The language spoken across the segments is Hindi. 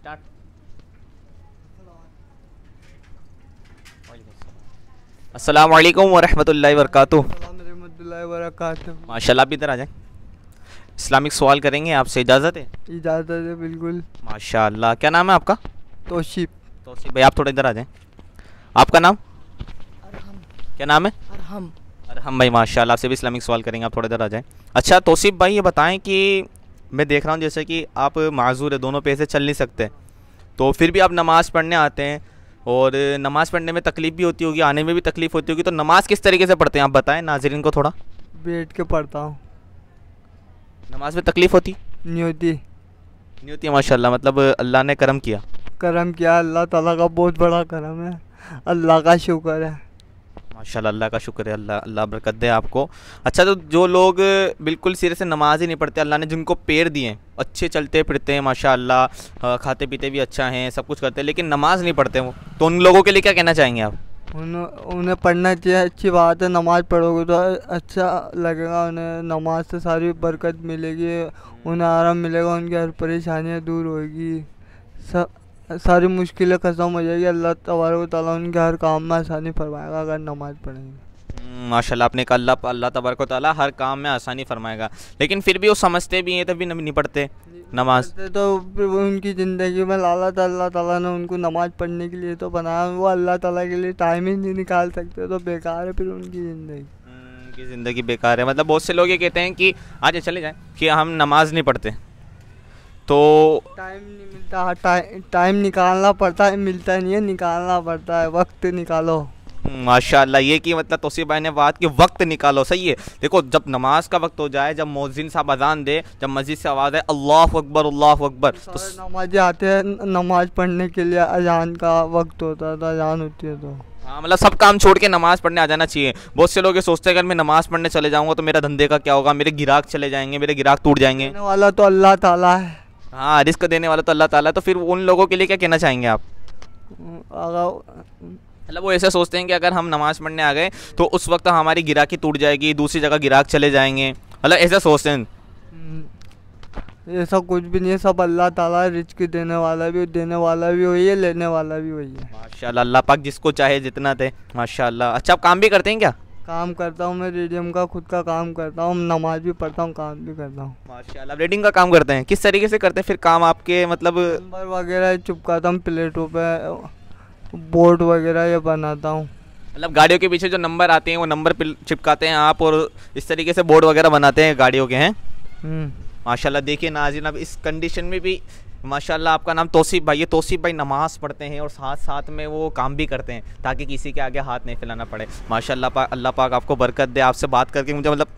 स्टार्ट अस्सलाम वालेकुम वरहमतुल्लाहि बरकातहू माशाल्लाह भी इधर आ जाएं इस्लामिक सवाल करेंगे आपसे इजाज़त है इजाज़त है बिल्कुल माशाल्लाह क्या नाम है आपका तोशिब तोशिब भाई आप थोड़ा इधर आ जाएं आपका नाम अरहम क्या नाम है अरहम अरहम भाई माशाल्लाह आपसे भी इस्लामिक सवाल करेंगे आप थोड़ा इधर आ जाएं अच्छा तोशिब भाई ये बताएं कि मैं देख रहा हूँ जैसे कि आप माजूर है दोनों पैसे चल नहीं सकते तो फिर भी आप नमाज़ पढ़ने आते हैं और नमाज़ पढ़ने में तकलीफ़ भी होती होगी आने में भी तकलीफ़ होती होगी तो नमाज़ किस तरीके से पढ़ते हैं आप बताएं नाजरीन को थोड़ा बैठ के पढ़ता हूँ नमाज में तकलीफ़ होती नहीं होती नहीं होती माशाल्लाह मतलब अल्लाह ने करम किया करम किया अल्लाह ताला का बहुत बड़ा करम है अल्लाह का शुक्र है माशा अल्लाह का शुक्र है अल्लाह अल्लाह बरकत दे आपको अच्छा तो जो लोग बिल्कुल सिरे से नमाज ही नहीं पढ़ते अल्लाह ने जिनको पैर दिए अच्छे चलते फिरते हैं माशा अल्लाह खाते पीते भी अच्छा हैं सब कुछ करते हैं लेकिन नमाज नहीं पढ़ते वो तो उन लोगों के लिए क्या कहना चाहेंगे आप उन उन्हें पढ़ना चाहिए अच्छी बात है नमाज़ पढ़ोगे तो अच्छा लगेगा उन्हें नमाज से सारी बरकत मिलेगी उन्हें आराम मिलेगा उनकी हर परेशानियाँ दूर होगी सब सारी मुश्किलें ख़त्म हो जाएगी अल्लाह तबारक ताली उनके हर काम में आसानी फरमाएगा अगर नमाज़ पढ़ेंगे हम्म, माशाल्लाह आपने कहा अल्लाह अल्लाह तबारक ताली हर काम में आसानी फरमाएगा लेकिन फिर भी वो समझते भी हैं तभी नहीं पढ़ते नमाज तो उनकी ज़िंदगी में लाला अल्लाह ताला ने उनको नमाज पढ़ने के लिए तो बनाया वो अल्लाह ताला के लिए टाइम ही नहीं निकाल सकते तो बेकार है फिर उनकी ज़िंदगी हम्म, उनकी ज़िंदगी बेकार है मतलब बहुत से लोग ये कहते हैं कि आज चले जाएँ कि हम नमाज़ नहीं पढ़ते तो टाइम नहीं मिलता टाइम हाँ, टाइम निकालना पड़ता है मिलता नहीं है निकालना पड़ता है वक्त निकालो हम्म, माशाल्लाह ये कि मतलब तोसी भाई ने बात कि वक्त निकालो सही है देखो जब नमाज का वक्त हो जाए जब मोजिन साहब अजान दे जब मस्जिद से आवाज़ आए अल्लाह अकबर अल्लाह अकबर तो नमाज आते हैं नमाज पढ़ने के लिए अजान का वक्त होता है तो अजान होती है तो हाँ मतलब सब काम छोड़ के नमाज़ पढ़ने आ जाना चाहिए बहुत से लोग ये सोचते हैं अगर मैं नमाज़ पढ़ने चले जाऊँगा तो मेरा धंधे का क्या होगा मेरे गिराक चले जाएंगे मेरे गिराक टूट जाएंगे वाला तो अल्लाह ताला है हाँ रिस्क देने वाला तो अल्लाह ताला तो फिर उन लोगों के लिए क्या कहना चाहेंगे आप मतलब वो ऐसा सोचते हैं कि अगर हम नमाज़ पढ़ने आ गए तो उस वक्त हमारी गिराकी टूट जाएगी दूसरी जगह गिराक चले जाएंगे मतलब ऐसा सोचते हैं ऐसा हम्म, कुछ भी नहीं है सब अल्लाह ताला रिस्क देने वाला भी देने वाला भी वही है लेने वाला भी वही है माशाल्लाह अल्लाह पाक जिसको चाहे जितना थे माशाल्लाह अच्छा आप काम भी करते हैं क्या काम करता हूँ मैं रेडियम का खुद का काम करता हूँ नमाज भी पढ़ता हूँ काम भी करता हूँ माशा रेडिंग का काम करते हैं किस तरीके से करते हैं फिर काम आपके मतलब नंबर वगैरह चिपकाता हूँ प्लेटों पर बोर्ड वगैरह ये बनाता हूँ मतलब गाड़ियों के पीछे जो नंबर आते हैं वो नंबर चिपकाते हैं आप और इस तरीके से बोर्ड वगैरह बनाते हैं गाड़ियों के हैं हम्म। माशाल्लाह देखिए नाजिन अब इस कंडीशन में भी माशाल्लाह आपका नाम तोसीफ भाई ये तोसीफ भाई नमाज़ पढ़ते हैं और साथ साथ में वो काम भी करते हैं ताकि किसी के आगे हाथ नहीं फैलाना पड़े माशाल्लाह पाक अल्लाह पाक आपको बरकत दे आपसे बात करके मुझे मतलब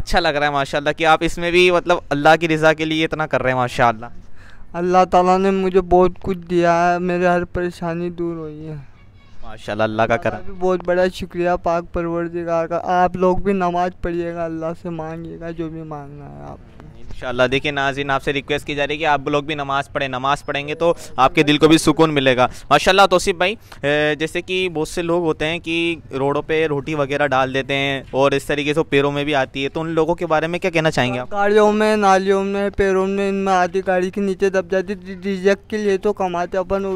अच्छा लग रहा है माशाल्लाह कि आप इसमें भी मतलब अल्लाह की रज़ा के लिए इतना कर रहे हैं माशाल्लाह अल्लाह ताला ने मुझे बहुत कुछ दिया है मेरे हर परेशानी दूर हुई है माशाल्लाह अल्लाह का करा बहुत बड़ा शुक्रिया पाक परवरदिगार का आप लोग भी नमाज़ पढ़िएगा अल्लाह से मांगिएगा जो भी मांगना है आप इंशाल्लाह देखिए नाजिन आपसे रिक्वेस्ट की जा रही है कि आप लोग भी नमाज़ पढ़ें नमाज़ पढ़ेंगे तो आपके दिल को भी सुकून मिलेगा माशाल्लाह तोसिफ भाई जैसे कि बहुत से लोग होते हैं कि रोडों पे रोटी वगैरह डाल देते हैं और इस तरीके से पेड़ों में भी आती है तो उन लोगों के बारे में क्या कहना चाहेंगे आप गाड़ियों में नालियों में पेड़ों में इनमें आती गाड़ी के नीचे दब जाती रिजक के लिए तो कमाते अपन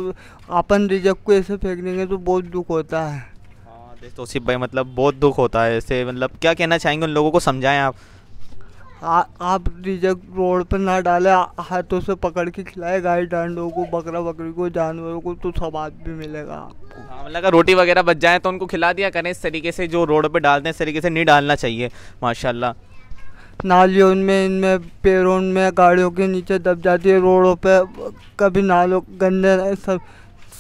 अपन रिजक को ऐसे फेंक देंगे तो बहुत दुख होता है हाँ, तोसिफ भाई मतलब बहुत दुख होता है ऐसे मतलब क्या कहना चाहेंगे उन लोगों को समझाएं आप आप रिजक रोड पर ना डाले हाथों से पकड़ के खिलाए गाय डांडों को बकरा बकरी को जानवरों को तो स्वाद भी मिलेगा आपको हाँ मतलब अगर रोटी वगैरह बच जाए तो उनको खिला दिया करें इस तरीके से जो रोड पर डालते हैं इस तरीके से नहीं डालना चाहिए माशाल्लाह नालियों में इनमें पेड़ों में गाड़ियों के नीचे दब जाती है रोडों पर कभी नालों गंदे सब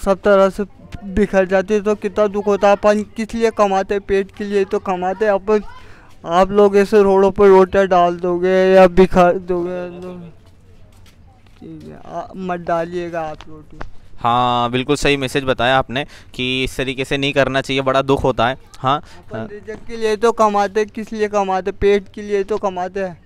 सब तरह से बिखर जाती है तो कितना दुख होता है अपन किस लिए कमाते पेट के लिए तो कमाते अपन आप लोग ऐसे रोडों पर रोटा डाल दोगे या बिखर दोगे ठीक है मत डालिएगा आप रोटी हाँ बिल्कुल सही मैसेज बताया आपने कि इस तरीके से नहीं करना चाहिए बड़ा दुख होता है हाँ रिजक के लिए तो कमाते किस लिए कमाते पेट के लिए तो कमाते हैं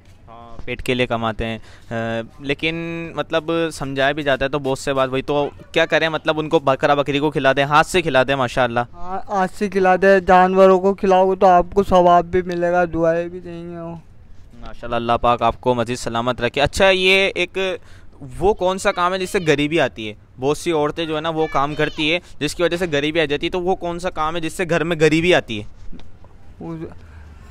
पेट के लिए कमाते हैं लेकिन मतलब समझाया भी जाता है तो बहुत से बात वही तो क्या करें मतलब उनको बकरा बकरी को खिला दें हाथ से खिलाते हैं माशाल्लाह हाँ, हाथ से खिला दें जानवरों को खिलाओ तो आपको सवाब भी मिलेगा दुआएं भी देंगे माशाल्लाह माशा अल्लाह पाक आपको मज़ीद सलामत रखे अच्छा ये एक वो कौन सा काम है जिससे गरीबी आती है बहुत सी औरतें जो है ना वो काम करती है जिसकी वजह से गरीबी आ जाती है तो वो कौन सा काम है जिससे घर में गरीबी आती है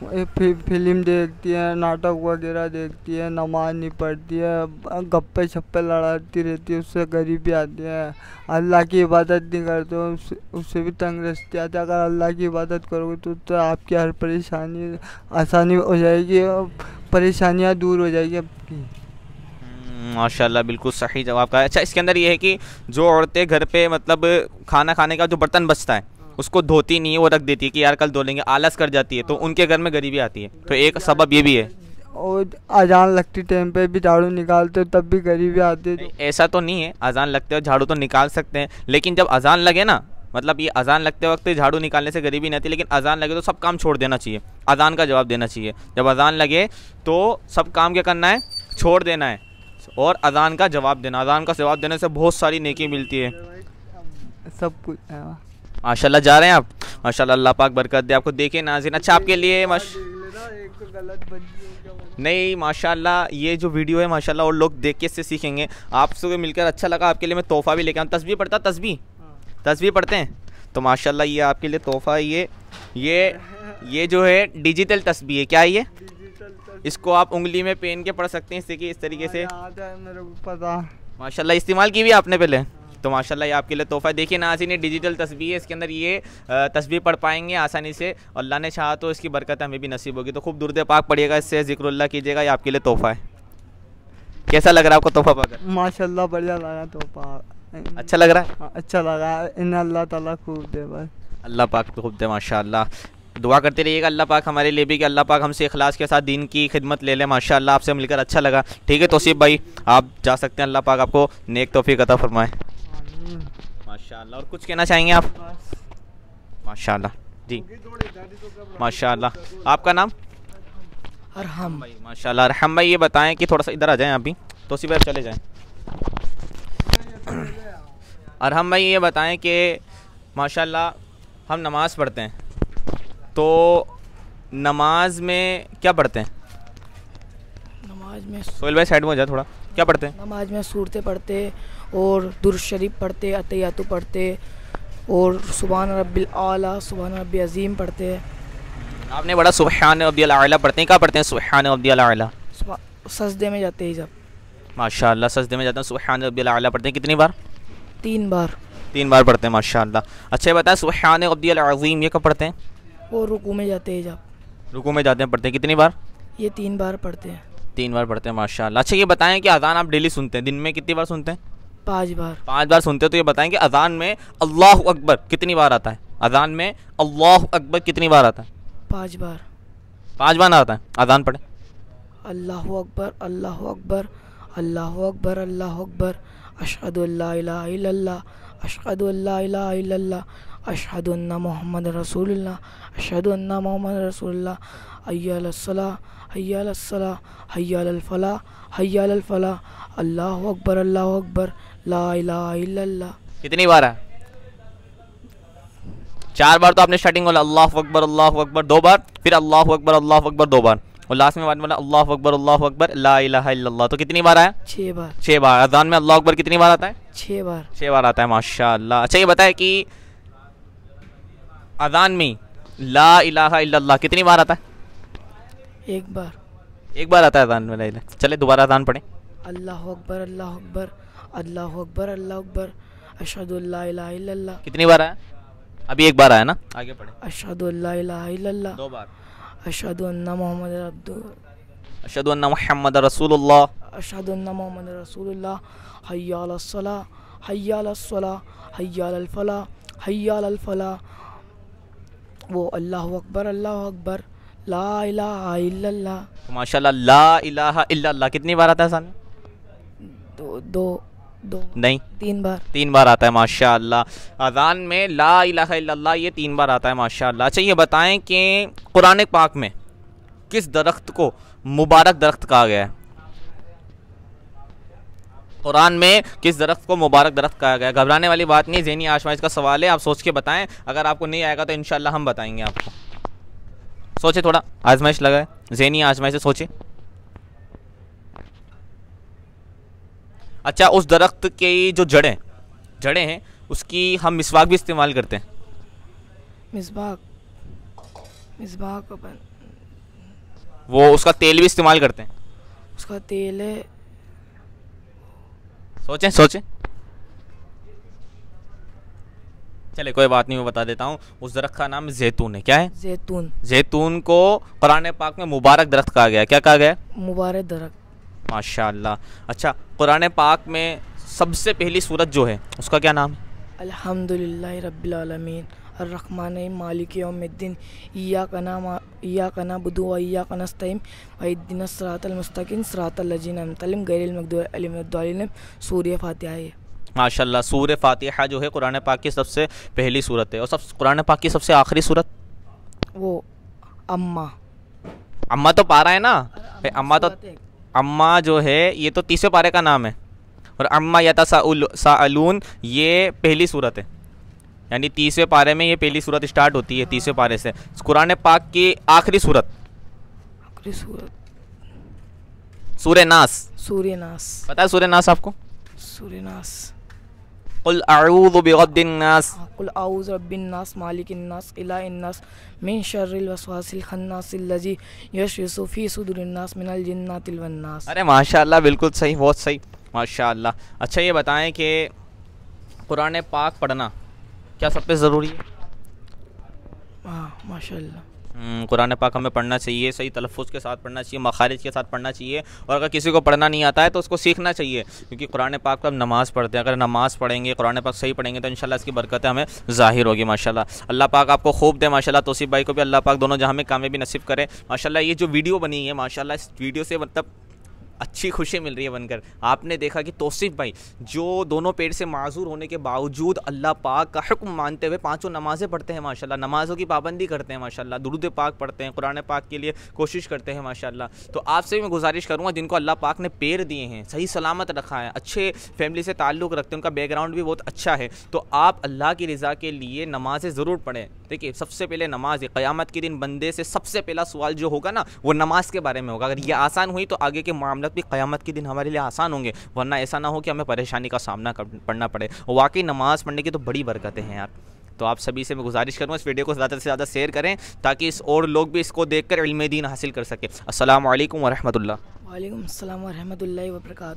फिल्म देखती है नाटक वगैरह देखती है नमाज नहीं पढ़ती है गप्पे छप्पे लड़ाती रहती है उससे गरीबी आती है अल्लाह की इबादत नहीं करते हो उससे भी तंग रस्ती आती है अगर अल्लाह की इबादत करोगे तो, तो आपकी हर परेशानी आसानी हो जाएगी और परेशानियाँ दूर हो जाएगी आपकी हम्म, माशाल्लाह बिल्कुल सही जवाब का अच्छा इसके अंदर ये है कि जो औरतें घर पे मतलब खाना खाने का जो बर्तन बचता है उसको धोती नहीं है वो रख देती है कि यार कल धो लेंगे आलस कर जाती है तो हाँ। उनके घर में गरीबी आती है तो एक सबब ये भी है और अजान लगती टाइम पे भी झाड़ू निकालते हो तब भी गरीबी आती है ऐसा तो नहीं है अजान लगते हो झाड़ू तो निकाल सकते हैं लेकिन जब अजान लगे ना मतलब ये अजान लगते वक्त झाड़ू निकालने से गरीबी नहीं आती लेकिन अजान लगे तो सब काम छोड़ देना चाहिए अजान का जवाब देना चाहिए जब अजान लगे तो सब काम क्या करना है छोड़ देना है और अजान का जवाब देना अजान का जवाब देने से बहुत सारी नेकी मिलती है सब कुछ हाँ। माशाल्लाह जा रहे हैं आप माशाल्लाह अल्लाह पाक बरकत दे आपको देखे नाजिन अच्छा आपके लिए माश नहीं माशाल्लाह ये जो वीडियो है माशाल्लाह और लोग देख के इससे सीखेंगे आपसे मिलकर अच्छा लगा आपके लिए मैं तोहफा भी लेके आऊँ तस्वीर पढ़ता तस्वीर तस्वीर पढ़ते हैं तो माशाल्लाह ये आपके लिए तोहफा ये ये ये जो है डिजिटल तस्वीर है क्या है ये इसको आप उंगली में पहन के पढ़ सकते हैं इससे कि इस तरीके से हाँ, माशाल्लाह इस्तेमाल की भी आपने पहले तो माशाल्लाह ये आपके लिए तोहफ़ा देखिए नाजिन ने डिजिटल तस्वीर है इसके अंदर ये तस्वीर पढ़ पाएंगे आसानी से अल्लाह ने चाहा तो इसकी बरकत हमें भी नसीब होगी तो खूब दुर्द पाक पढ़िएगा इससे जिक्रल्ला कीजिएगा ये आपके लिए तोहफ़ा है कैसा लग रहा है आपको तोहफ़ा पाकर माशा बढ़िया लगा तोहफ़ा अच्छा लग रहा है हाँ, अच्छा लगा इन अल्लाह ताला खूब दे अल्लाह पाक खूब दे माशा दुआ करते रहिएगा अल्लाह पाक हमारे लिए भी कि अल्लाह पाक हमसे अखलास के साथ दिन की खिदमत ले लें माशाल्लाह आपसे मिलकर अच्छा लगा ठीक है तोसीफ़ भाई आप जा सकते हैं अल्लाह पाक आपको नेक तोफ़ी कथा फरमाएँ माशाल्लाह और कुछ कहना चाहेंगे आप माशाल्लाह जी माशाल्लाह आपका नाम अरहम भाई माशाल्लाह अरहम भाई ये बताएं कि थोड़ा सा इधर आ जाएं अभी तो उसी बार चले जाएं अरहम भाई ये बताएं कि माशाल्लाह हम नमाज़ पढ़ते हैं तो नमाज में क्या पढ़ते हैं नमाज में सोहेल भाई साइड में हो जाए थोड़ा क्या पढ़ते हैं नमाज में सूरते पढ़ते और दुरुशरीफ पढ़ते अतयातु पढ़ते और सुबहान रबी आला सुबहान रबी अज़ीम पढ़ते आपने बड़ा सुबहान आला पढ़ते हैं क्या पढ़ते हैं सुबहान रब्बी आला सजदे में जाते हैं जब माशा सजदे में जाते हैं सुबहान आला पढ़ते हैं कितनी बार तीन बार तीन बार पढ़ते हैं माशा अच्छा बताएं सुबहान रब्बी ये कब पढ़ते हैं वो रुकू में जाते हैं जब रुकू में जाते हैं पढ़ते हैं कितनी बार ये तीन बार पढ़ते हैं तीन बार पढ़ते हैं माशा अच्छा ये बताएं कि अजान आप डेली सुनते हैं दिन में कितनी बार सुनते हैं पांच बार पांच बार सुनते हो तो ये बताएंगे अजान में अल्लाह अकबर कितनी बार आता है अजान में अल्लाह अकबर कितनी बार आता है पांच बार पांच बार आता है अजान पढ़े अल्लाह अकबर अल्लाह अकबर अल्लाह अकबर अल्लाह अकबर अशहद अल्ला अशहद अल्ला अशहदुल्ना मोहम्मद रसूलुल्लाह अशहदुल्ना मोहम्मद रसूलुल्लाह अय्यालसला अय्यालसला हय्यालफला हय्यालफला अल्लाह अकबर अल्लाह अकबर ला इलाहा कितनी बार है चार बार तो आपने स्टार्टिंग बोला अल्लाह अकबर अल्लाह अकबर दो बार फिर अल्लाह अकबर अल्लाह अकबर दो बार और लास्ट में वाला अल्लाह अकबर अल्लाह अकबर ला इलाहा तो कितनी बार आया छः बार छः बार अजान में अल्लाह अकबर कितनी बार आता है छः बार छः बार आता है माशा अच्छा ये बताया कि अजान में ला इलाहा इल्लल्लाह कितनी बार आता है एक बार एक बार आता है अजान में ला चले दोबारा अजान पढ़े अल्लाह अकबर अल्लाह अकबर अल्लाह अकबर अल्लाह अकबर इलाहा अशहदुल्ला कितनी बार आया अभी एक बार आया ना आगे पढ़े इलाहा अशहदुल्ला दो बार अशहदु अशहद मोहम्मद अशहद मुहम्मद रसूलुल्लाह अशहदु अशहद मोहम्मद रसूलुल्लाह हय्या हय्या हय्या हय्या वो अल्लाह अकबर अल्लाह अकबर ला इलाहा इल्लल्लाह तो माशाल्लाह ला इलाहा इल्लल्लाह कितनी बार आता है साल दो दो दो नहीं तीन बार तीन बार आता है माशाल्लाह अजान में ला इलाहा इल्लल्लाह ये तीन बार आता है माशाल्लाह अच्छा ये बताएं कि कुरान पाक में किस दरख्त को मुबारक दरख्त कहा गया है कुरान में किस दरख्त को मुबारक दरख्त कहा गया घबराने वाली बात नहीं जैनी आशमाइश का सवाल है आप सोच के बताएं अगर आपको नहीं आएगा तो इन हम बताएंगे आपको सोचे थोड़ा आजमाइश लगाए जैनी आजमाइश से सोचे अच्छा उस दरख्त की जो जड़ें जड़ें हैं उसकी हम मिसवाक भी इस्तेमाल करते हैं मिसवाक वो उसका तेल भी इस्तेमाल करते हैं उसका तेल है सोचें सोचें चले कोई बात नहीं मैं बता देता हूँ उस दरख्त का नाम जैतून है क्या है जैतून जैतून को कुरान पाक में मुबारक दरख्त कहा गया क्या कहा गया मुबारक दरख्त माशाल्लाह अच्छा कुरान पाक में सबसे पहली सूरत जो है उसका क्या नाम है अलहमदिल्ला रबालमीन अर्रहमान मालिक यौमद्दीन या कना या कना बुदू या कनस्तम वद्दीन सरातलमस्तकिन सरातलजीन तलम गैरमकदल सूर्य फातिहा है माशाल्लाह सूर्य फातिहा जो है कुरान पाक की सबसे पहली सूरत है और सब कुरान पाक की सबसे आखिरी सूरत वो अम्मा अम्मा तो पारा है ना अम्मा तो अम्मा जो है ये तो तीसरे पारे का नाम है और अम्मा सा, सालून ये पहली सूरत है यानी तीसवें पारे में ये पहली सूरत स्टार्ट होती है तीसवें पारे से कुरान पाक की आखिरी सूरत आखिरी सूरत सूर्य नास पता है नास आपको सूर्यनास कुल हाँ, अरे माशाल्लाह बिल्कुल सही बहुत सही माशाल्लाह अच्छा ये बताएं कि कुरान पाक पढ़ना क्या सब पे ज़रूरी है माशा हम्म, कुरान पाक हमें पढ़ना चाहिए सही तलफ़ के साथ पढ़ना चाहिए मखारिज के साथ पढ़ना चाहिए और अगर किसी को पढ़ना नहीं आता है तो उसको सीखना चाहिए क्योंकि कुरान पाक हम नमाज़ पढ़ते हैं अगर नमाज़ पढ़ेंगे कुरान पाक सही पढ़ेंगे तो इंशाल्लाह इसकी बरकतें हमें ज़ाहिर होगी माशाल्लाह अल्लाह पाक आपको खूब दे माशाल्लाह तोसीफ़ भाई को भी अल्लाह पाक दोनों जहाँ में कामयाबी नसीब करें माशाल्लाह ये जो वीडियो बनी है माशाल्लाह इस वीडियो से मतलब अच्छी खुशी मिल रही है बनकर आपने देखा कि तोसिफ भाई जो दोनों पेड़ से माजूर होने के बावजूद अल्लाह पाक का हुक्म मानते हुए पाँचों नमाज़ें पढ़ते हैं माशाल्लाह नमाज़ों की पाबंदी करते हैं माशाल्लाह दुरुद पाक पढ़ते हैं कुरान पाक के लिए कोशिश करते हैं माशाल्लाह तो आपसे भी मैं गुजारिश करूँगा जिनको अल्लाह पाक ने पेड़ दिए हैं सही सलामत रखा है अच्छे फैमिली से ताल्लुक़ रखते हैं उनका बैकग्राउंड भी बहुत अच्छा है तो आप अल्लाह की रज़ा के लिए नमाज़ें ज़रूर पढ़ें देखिए सबसे पहले नमाज क़्यामत के दिन बंदे से सबसे पहला सवाल जो होगा ना वो नमाज के बारे में होगा अगर ये आसान हुई तो आगे के मामला आखरत भी क़्यामत के दिन हमारे लिए आसान होंगे वरना ऐसा ना हो कि हमें परेशानी का सामना पड़ना पड़े वाकई नमाज़ पढ़ने की तो बड़ी बरकतें हैं यार तो आप सभी से मैं गुजारिश करूँगा इस वीडियो को ज़्यादा से ज़्यादा शेयर करें ताकि इस और लोग भी इसको देख कर इल्म दीन हासिल कर सकें असल वरहमल वालेकुम वरहमल वर्का